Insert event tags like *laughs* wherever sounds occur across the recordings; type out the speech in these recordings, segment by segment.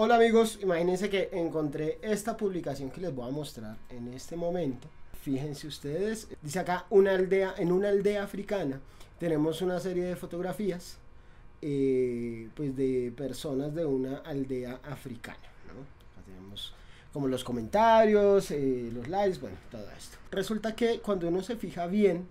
Hola amigos, imagínense que encontré esta publicación que les voy a mostrar en este momento. Fíjense ustedes, dice acá una aldea, en una aldea africana tenemos una serie de fotografías eh, pues de personas de una aldea africana. tenemos como los comentarios, eh, los likes, bueno, todo esto. Resulta que cuando uno se fija bien,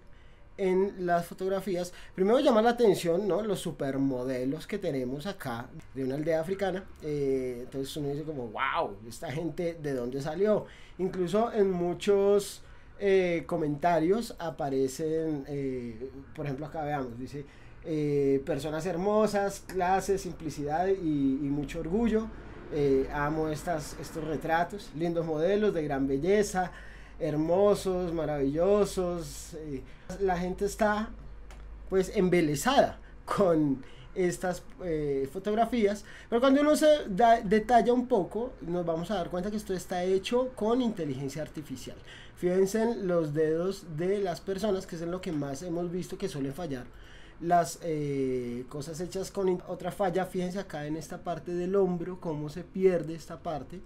en las fotografías. Primero llama la atención, ¿no? Los supermodelos que tenemos acá de una aldea africana. Eh, entonces uno dice como, wow, esta gente de dónde salió. Incluso en muchos eh, comentarios aparecen, eh, por ejemplo acá veamos, dice, personas hermosas, clase, simplicidad y, y mucho orgullo. amo estas, estos retratos, lindos modelos de gran belleza hermosos, maravillosos. Eh, la gente está pues embelesada con estas eh, fotografías, pero cuando uno se detalla un poco, nos vamos a dar cuenta que esto está hecho con inteligencia artificial. Fíjense en los dedos de las personas, que es en lo que más hemos visto que suele fallar las eh, cosas hechas con otra falla. Fíjense acá en esta parte del hombro, cómo se pierde esta parte.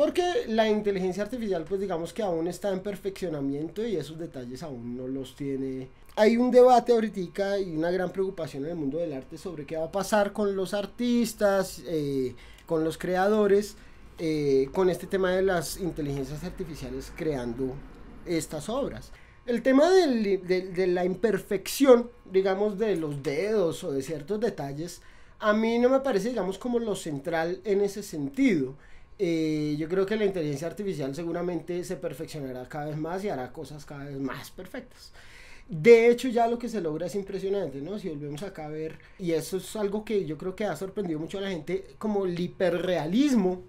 Porque la inteligencia artificial, pues digamos que aún está en perfeccionamiento y esos detalles aún no los tiene. Hay un debate ahorita y una gran preocupación en el mundo del arte sobre qué va a pasar con los artistas, eh, con los creadores, eh, con este tema de las inteligencias artificiales creando estas obras. El tema de la imperfección, digamos, de los dedos o de ciertos detalles, a mí no me parece, digamos, como lo central en ese sentido. Eh, yo creo que la inteligencia artificial seguramente se perfeccionará cada vez más y hará cosas cada vez más perfectas. De hecho, ya lo que se logra es impresionante, ¿no? Si volvemos acá a ver, y eso es algo que yo creo que ha sorprendido mucho a la gente, como el hiperrealismo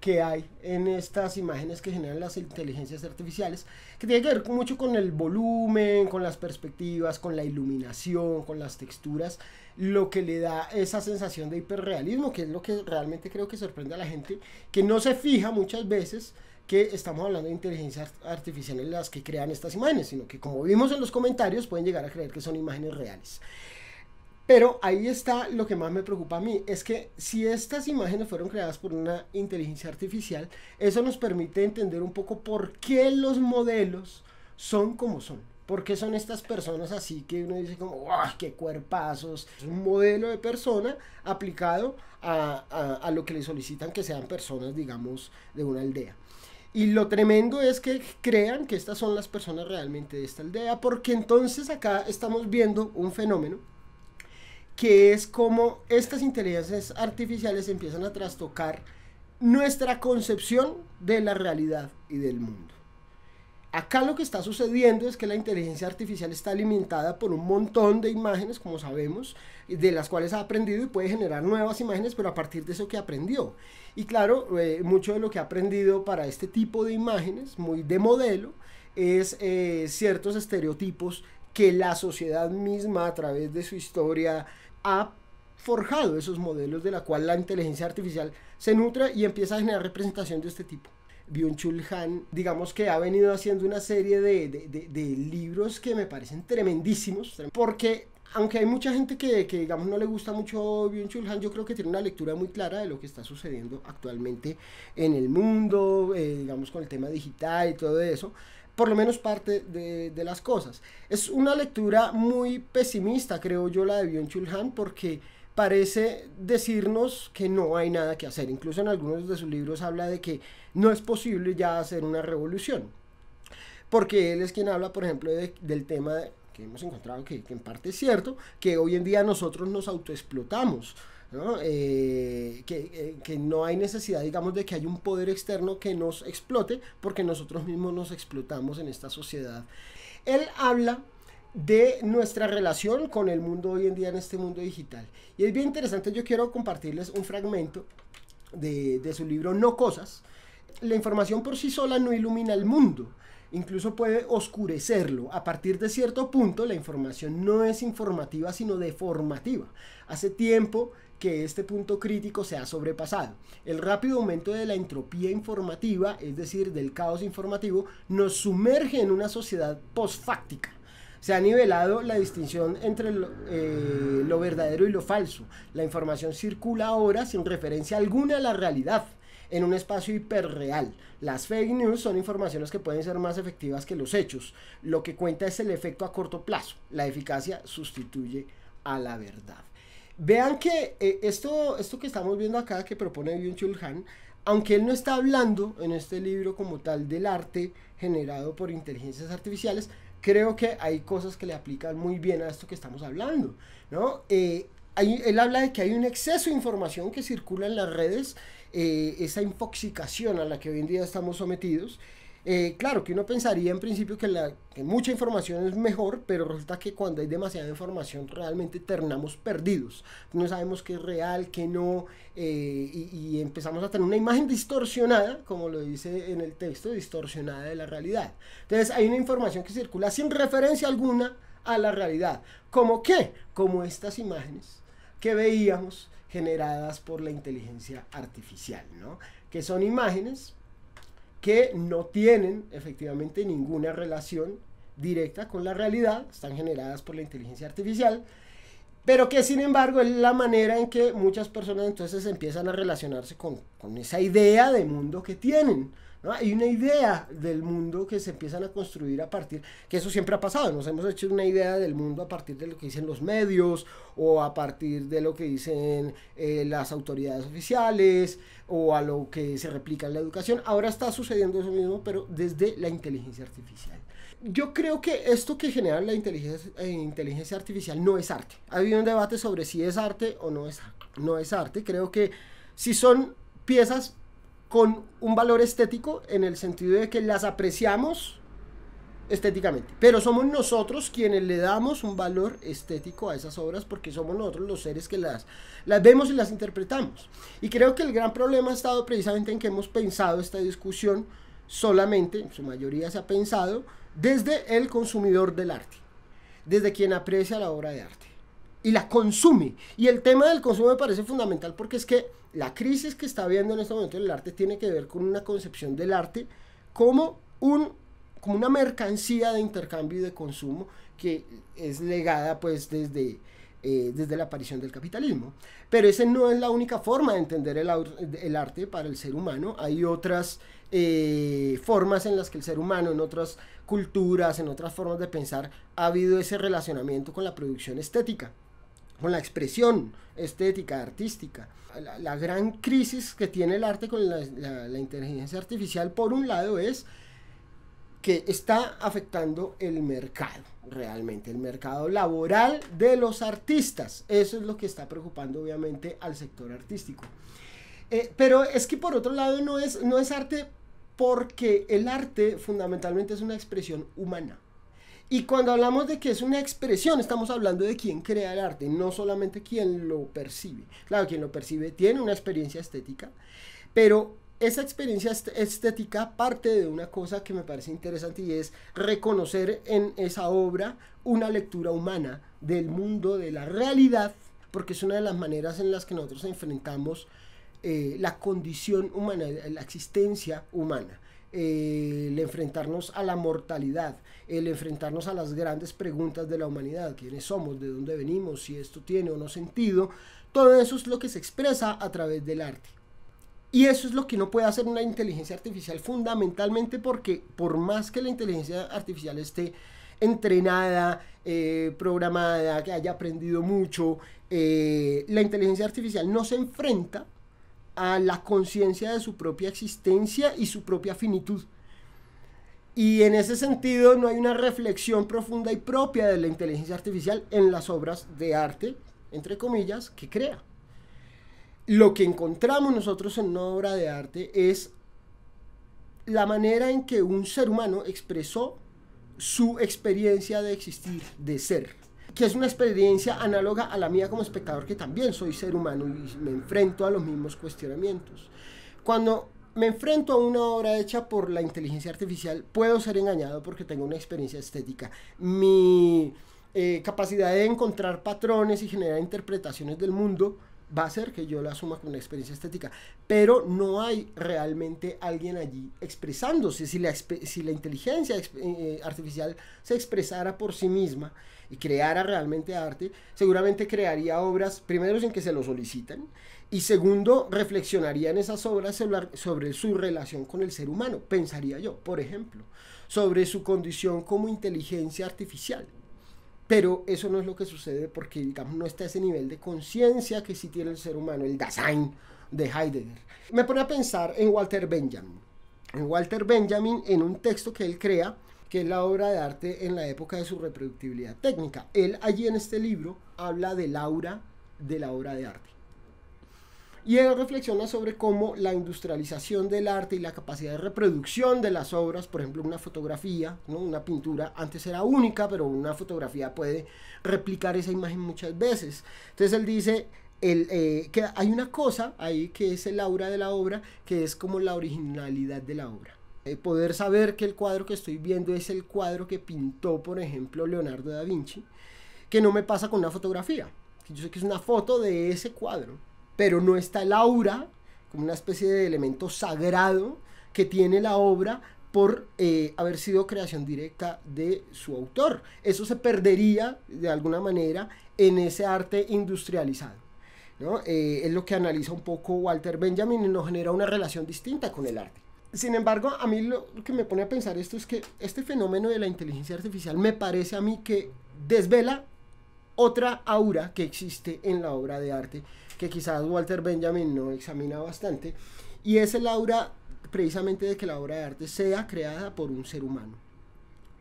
que hay en estas imágenes que generan las inteligencias artificiales, que tiene que ver mucho con el volumen, con las perspectivas, con la iluminación, con las texturas, lo que le da esa sensación de hiperrealismo, que es lo que realmente creo que sorprende a la gente, que no se fija muchas veces que estamos hablando de inteligencias artificiales las que crean estas imágenes, sino que como vimos en los comentarios pueden llegar a creer que son imágenes reales. Pero ahí está lo que más me preocupa a mí, es que si estas imágenes fueron creadas por una inteligencia artificial, eso nos permite entender un poco por qué los modelos son como son. ¿Por qué son estas personas así que uno dice como, qué cuerpazos! Es un modelo de persona aplicado a lo que le solicitan que sean personas, digamos, de una aldea. Y lo tremendo es que crean que estas son las personas realmente de esta aldea, porque entonces acá estamos viendo un fenómeno que es como estas inteligencias artificiales empiezan a trastocar nuestra concepción de la realidad y del mundo. Acá lo que está sucediendo es que la inteligencia artificial está alimentada por un montón de imágenes, como sabemos, de las cuales ha aprendido y puede generar nuevas imágenes, pero a partir de eso que aprendió. Y claro, eh, mucho de lo que ha aprendido para este tipo de imágenes, muy de modelo, es eh, ciertos estereotipos que la sociedad misma a través de su historia, ha forjado esos modelos de la cual la inteligencia artificial se nutre y empieza a generar representación de este tipo. Byung-Chul Han, digamos que ha venido haciendo una serie de, libros que me parecen tremendísimos, porque aunque hay mucha gente que, que digamos no le gusta mucho Byung-Chul Han, yo creo que tiene una lectura muy clara de lo que está sucediendo actualmente en el mundo, eh, digamos con el tema digital y todo eso por lo menos parte de, las cosas. Es una lectura muy pesimista, creo yo, la de Bion chul porque parece decirnos que no hay nada que hacer. Incluso en algunos de sus libros habla de que no es posible ya hacer una revolución. Porque él es quien habla, por ejemplo, del tema que hemos encontrado que, que, en parte es cierto, que hoy en día nosotros nos autoexplotamos. ¿no? Eh, eh, que, no hay necesidad, digamos, de que haya un poder externo que nos explote, porque nosotros mismos nos explotamos en esta sociedad. Él habla de nuestra relación con el mundo hoy en día en este mundo digital. Y es bien interesante, yo quiero compartirles un fragmento de, de su libro No Cosas. La información por sí sola no ilumina el mundo, incluso puede oscurecerlo. A partir de cierto punto, la información no es informativa, sino deformativa. Hace tiempo que este punto crítico se ha sobrepasado. El rápido aumento de la entropía informativa, es decir, del caos informativo, nos sumerge en una sociedad postfáctica Se ha nivelado la distinción entre eh, lo verdadero y lo falso. La información circula ahora sin referencia alguna a la realidad en un espacio hiperreal. Las fake news son informaciones que pueden ser más efectivas que los hechos. Lo que cuenta es el efecto a corto plazo. La eficacia sustituye a la verdad. Vean que eh, esto, esto que estamos viendo acá, que propone Byung-Chul Han, aunque él no está hablando en este libro como tal del arte generado por inteligencias artificiales, creo que hay cosas que le aplican muy bien a esto que estamos hablando, ¿no? Eh, él habla de que hay un exceso de información que circula en las redes eh, esa intoxicación a la que hoy en día estamos sometidos. Eh, claro que uno pensaría en principio que, la, que mucha información es mejor, pero resulta que cuando hay demasiada información realmente terminamos perdidos. No sabemos qué es real, qué no, eh, y, empezamos a tener una imagen distorsionada, como lo dice en el texto, distorsionada de la realidad. Entonces hay una información que circula sin referencia alguna a la realidad. ¿Cómo qué? Como estas imágenes que veíamos generadas por la inteligencia artificial, ¿no? Que son imágenes que no tienen efectivamente ninguna relación directa con la realidad, están generadas por la inteligencia artificial, pero que sin embargo es la manera en que muchas personas entonces empiezan a relacionarse con, esa idea de mundo que tienen. ¿no? Hay una idea del mundo que se empiezan a construir a partir, que eso siempre ha pasado, nos hemos hecho una idea del mundo a partir de lo que dicen los medios o a partir de lo que dicen eh, las autoridades oficiales o a lo que se replica en la educación. Ahora está sucediendo eso mismo, pero desde la inteligencia artificial yo creo que esto que genera la eh, inteligencia, artificial no es arte. Ha habido un debate sobre si es arte o no es, no es arte. Creo que si son piezas con un valor estético en el sentido de que las apreciamos estéticamente, pero somos nosotros quienes le damos un valor estético a esas obras porque somos nosotros los seres que las, las vemos y las interpretamos. Y creo que el gran problema ha estado precisamente en que hemos pensado esta discusión solamente, en su mayoría se ha pensado, desde el consumidor del arte, desde quien aprecia la obra de arte y la consume. Y el tema del consumo me parece fundamental porque es que la crisis que está habiendo en este momento en el arte tiene que ver con una concepción del arte como, un, como una mercancía de intercambio y de consumo que es legada pues desde, eh, desde la aparición del capitalismo. Pero esa no es la única forma de entender el, arte para el ser humano. Hay otras eh, formas en las que el ser humano, en otras culturas, en otras formas de pensar, ha habido ese relacionamiento con la producción estética, con la expresión estética, artística. La, gran crisis que tiene el arte con la, inteligencia artificial, por un lado, es que está afectando el mercado, realmente, el mercado laboral de los artistas. Eso es lo que está preocupando obviamente al sector artístico. Eh, pero es que por otro lado no es, no es arte porque el arte fundamentalmente es una expresión humana. Y cuando hablamos de que es una expresión, estamos hablando de quien crea el arte, no solamente quien lo percibe. Claro, quien lo percibe tiene una experiencia estética, pero esa experiencia estética parte de una cosa que me parece interesante y es reconocer en esa obra una lectura humana del mundo, de la realidad, porque es una de las maneras en las que nosotros enfrentamos eh, la condición humana, eh, la existencia humana. Eh, el enfrentarnos a la mortalidad, el enfrentarnos a las grandes preguntas de la humanidad, quiénes somos, de dónde venimos, si esto tiene o no sentido, todo eso es lo que se expresa a través del arte. Y eso es lo que no puede hacer una inteligencia artificial fundamentalmente porque por más que la inteligencia artificial esté entrenada, programada, que haya aprendido mucho, la inteligencia artificial no se enfrenta a la conciencia de su propia existencia y su propia finitud. Y en ese sentido no hay una reflexión profunda y propia de la inteligencia artificial en las obras de arte, entre comillas, que crea. Lo que encontramos nosotros en una obra de arte es la manera en que un ser humano expresó su experiencia de existir, de ser que es una experiencia análoga a la mía como espectador, que también soy ser humano y me enfrento a los mismos cuestionamientos. Cuando me enfrento a una obra hecha por la inteligencia artificial, puedo ser engañado porque tengo una experiencia estética. Mi eh, capacidad de encontrar patrones y generar interpretaciones del mundo va a ser que yo la asuma como una experiencia estética. Pero no hay realmente alguien allí expresándose. Si la, si la inteligencia eh, eh, artificial se expresara por sí misma y creara realmente arte, seguramente crearía obras, primero sin que se lo soliciten, y segundo, reflexionaría en esas obras sobre su relación con el ser humano, pensaría yo, por ejemplo, sobre su condición como inteligencia artificial pero eso no es lo que sucede porque, digamos, no está ese nivel de conciencia que sí tiene el ser humano, el Dasein de Heidegger. Me pone a pensar en Walter Benjamin. En Walter Benjamin, en un texto que él crea, que es la obra de arte en la época de su reproductibilidad técnica. Él allí en este libro habla del aura de la obra de arte y él reflexiona sobre cómo la industrialización del arte y la capacidad de reproducción de las obras, por ejemplo, una fotografía, ¿no? una pintura, antes era única, pero una fotografía puede replicar esa imagen muchas veces. Entonces él dice, eh, que hay una cosa ahí que es el aura de la obra, que es como la originalidad de la obra. Eh, poder saber que el cuadro que estoy viendo es el cuadro que pintó, por ejemplo, Leonardo da Vinci, que no me pasa con una fotografía. Yo sé que es una foto de ese cuadro pero no está el aura, como una especie de elemento sagrado que tiene la obra por eh, haber sido creación directa de su autor. Eso se perdería de alguna manera en ese arte industrializado. ¿no? Eh, es lo que analiza un poco Walter Benjamin y nos genera una relación distinta con el arte. Sin embargo, a mí lo que me pone a pensar esto es que este fenómeno de la inteligencia artificial me parece a mí que desvela otra aura que existe en la obra de arte que quizás Walter Benjamin no examina bastante y es el aura precisamente de que la obra de arte sea creada por un ser humano.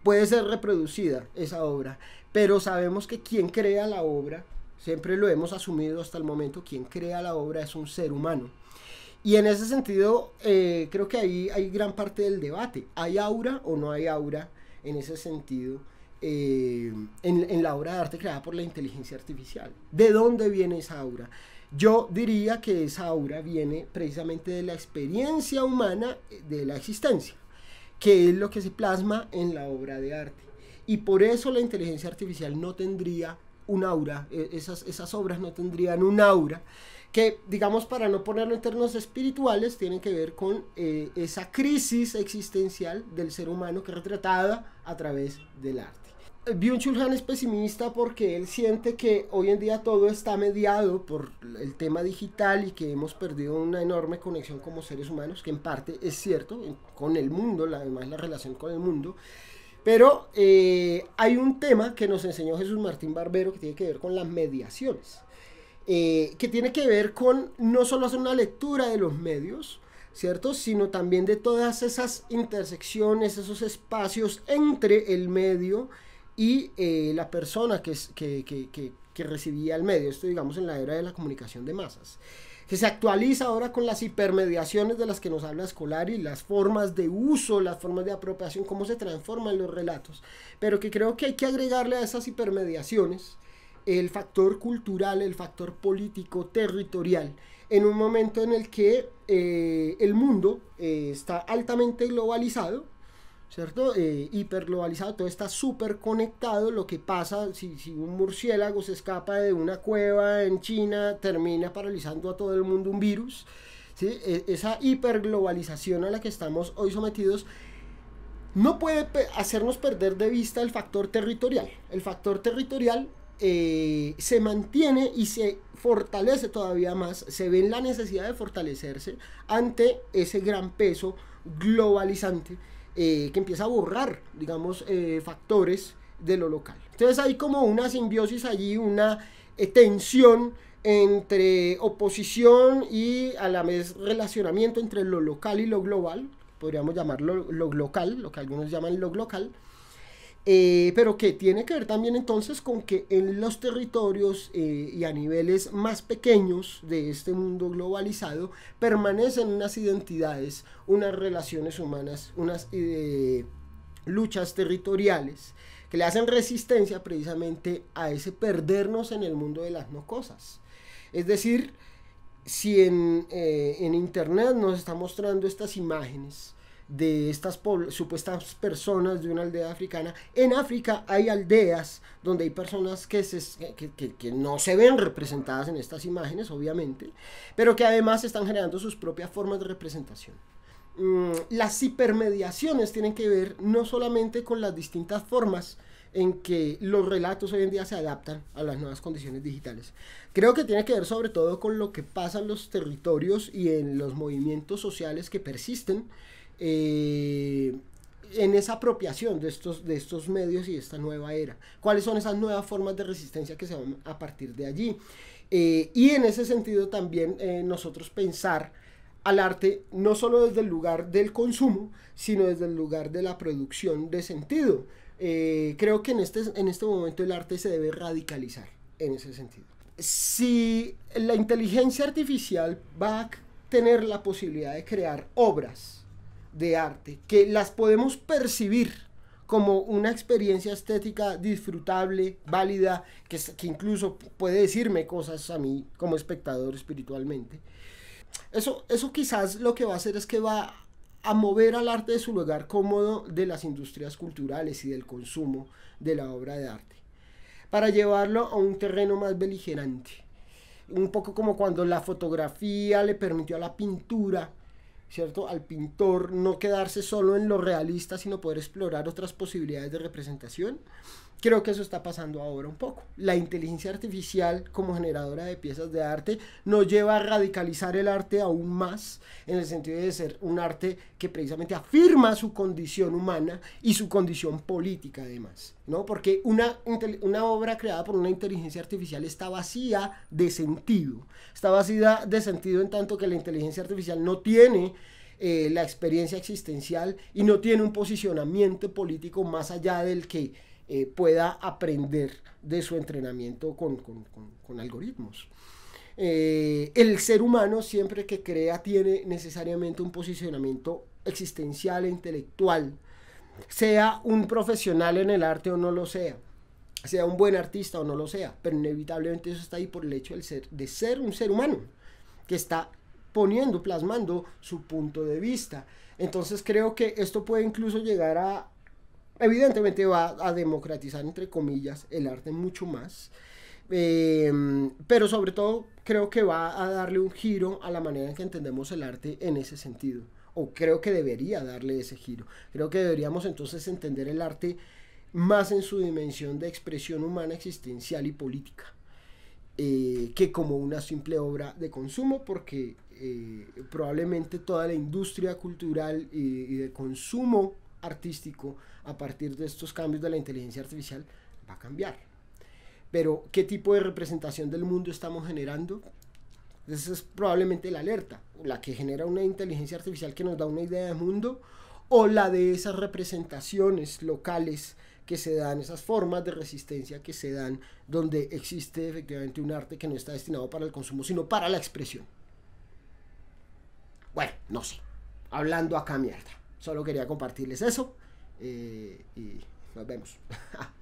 Puede ser reproducida esa obra, pero sabemos que quien crea la obra, siempre lo hemos asumido hasta el momento, quien crea la obra es un ser humano. Y en ese sentido, eh, creo que ahí hay gran parte del debate. ¿Hay aura o no hay aura en ese sentido? Eh, en, la obra de arte creada por la inteligencia artificial. ¿De dónde viene esa aura? Yo diría que esa aura viene precisamente de la experiencia humana eh, de la existencia, que es lo que se plasma en la obra de arte. Y por eso la inteligencia artificial no tendría un aura, eh, esas, esas obras no tendrían un aura, que digamos para no ponerlo en términos espirituales, tienen que ver con esa crisis existencial del ser humano que es retratada a través del arte byung Han es pesimista porque él siente que hoy en día todo está mediado por el tema digital y que hemos perdido una enorme conexión como seres humanos, que en parte es cierto, con el mundo, la, además la relación con el mundo. Pero eh, hay un tema que nos enseñó Jesús Martín Barbero que tiene que ver con las mediaciones, eh, que tiene que ver con no solo hacer una lectura de los medios, ¿cierto? Sino también de todas esas intersecciones, esos espacios entre el medio y eh, la persona que, que, que, recibía el medio, esto digamos en la era de la comunicación de masas, que se actualiza ahora con las hipermediaciones de las que nos habla Escolar las formas de uso, las formas de apropiación, cómo se transforman los relatos, pero que creo que hay que agregarle a esas hipermediaciones el factor cultural, el factor político, territorial, en un momento en el que eh, el mundo eh, está altamente globalizado, ¿cierto? Eh, hiperglobalizado, todo está súper conectado. Lo que pasa si, si, un murciélago se escapa de una cueva en China, termina paralizando a todo el mundo un virus. ¿sí? E, esa hiperglobalización a la que estamos hoy sometidos no puede hacernos perder de vista el factor territorial. El factor territorial eh, se mantiene y se fortalece todavía más, se ve en la necesidad de fortalecerse ante ese gran peso globalizante eh, que empieza a borrar, digamos, eh, factores de lo local. Entonces hay como una simbiosis allí, una eh, tensión entre oposición y a la vez relacionamiento entre lo local y lo global, podríamos llamarlo lo local, lo que algunos llaman lo local, eh, pero que tiene que ver también entonces con que en los territorios eh, y a niveles más pequeños de este mundo globalizado permanecen unas identidades, unas relaciones humanas, unas eh, luchas territoriales que le hacen resistencia precisamente a ese perdernos en el mundo de las no cosas. Es decir, si en, en Internet nos está mostrando estas imágenes, de estas supuestas personas de una aldea africana. En África hay aldeas donde hay personas que, se, que, que, no se ven representadas en estas imágenes, obviamente, pero que además están generando sus propias formas de representación. Mm, las hipermediaciones tienen que ver no solamente con las distintas formas en que los relatos hoy en día se adaptan a las nuevas condiciones digitales. Creo que tiene que ver sobre todo con lo que pasa en los territorios y en los movimientos sociales que persisten eh, en esa apropiación de estos, de estos medios y esta nueva era. ¿Cuáles son esas nuevas formas de resistencia que se van a partir de allí? Eh, y en ese sentido también eh, nosotros pensar al arte no solo desde el lugar del consumo, sino desde el lugar de la producción de sentido. creo que en este, en este momento el arte se debe radicalizar en ese sentido. Si la inteligencia artificial va a tener la posibilidad de crear obras, de arte, que las podemos percibir como una experiencia estética disfrutable, válida, que, incluso puede decirme cosas a mí como espectador espiritualmente. Eso, eso quizás lo que va a hacer es que va a mover al arte de su lugar cómodo de las industrias culturales y del consumo de la obra de arte, para llevarlo a un terreno más beligerante. Un poco como cuando la fotografía le permitió a la pintura ¿cierto? Al pintor no quedarse solo en lo realista, sino poder explorar otras posibilidades de representación. Creo que eso está pasando ahora un poco. La inteligencia artificial como generadora de piezas de arte nos lleva a radicalizar el arte aún más en el sentido de ser un arte que precisamente afirma su condición humana y su condición política además, ¿no? Porque una, una obra creada por una inteligencia artificial está vacía de sentido. Está vacía de sentido en tanto que la inteligencia artificial no tiene eh, la experiencia existencial y no tiene un posicionamiento político más allá del que eh, pueda aprender de su entrenamiento con, algoritmos. Eh, el ser humano siempre que crea tiene necesariamente un posicionamiento existencial e intelectual, sea un profesional en el arte o no lo sea, sea un buen artista o no lo sea, pero inevitablemente eso está ahí por el hecho ser, de ser un ser humano que está poniendo, plasmando su punto de vista. Entonces creo que esto puede incluso llegar a evidentemente va a democratizar, entre comillas, el arte mucho más. Eh, pero sobre todo creo que va a darle un giro a la manera en que entendemos el arte en ese sentido. O creo que debería darle ese giro. Creo que deberíamos entonces entender el arte más en su dimensión de expresión humana, existencial y política. Eh, que como una simple obra de consumo, porque eh, probablemente toda la industria cultural y de consumo artístico a partir de estos cambios de la inteligencia artificial va a cambiar. Pero, ¿qué tipo de representación del mundo estamos generando? Esa es probablemente la alerta, la que genera una inteligencia artificial que nos da una idea del mundo, o la de esas representaciones locales que se dan, esas formas de resistencia que se dan, donde existe efectivamente un arte que no está destinado para el consumo, sino para la expresión. Bueno, no sé. Hablando acá mierda. Solo quería compartirles eso eh, y nos vemos. *laughs*